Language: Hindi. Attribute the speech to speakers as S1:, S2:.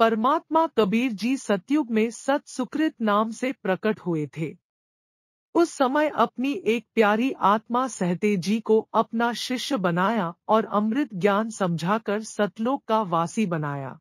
S1: परमात्मा कबीर जी सतयुग में सत सुकृत नाम से प्रकट हुए थे उस समय अपनी एक प्यारी आत्मा सहते जी को अपना शिष्य बनाया और अमृत ज्ञान समझाकर सतलोक का वासी बनाया